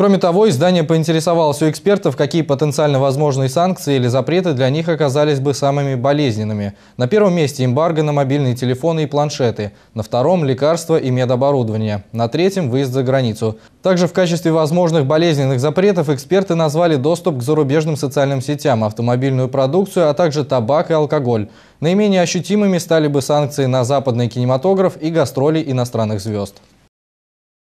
Кроме того, издание поинтересовалось у экспертов, какие потенциально возможные санкции или запреты для них оказались бы самыми болезненными. На первом месте эмбарго на мобильные телефоны и планшеты, на втором – лекарства и медоборудование, на третьем – выезд за границу. Также в качестве возможных болезненных запретов эксперты назвали доступ к зарубежным социальным сетям, автомобильную продукцию, а также табак и алкоголь. Наименее ощутимыми стали бы санкции на западный кинематограф и гастроли иностранных звезд.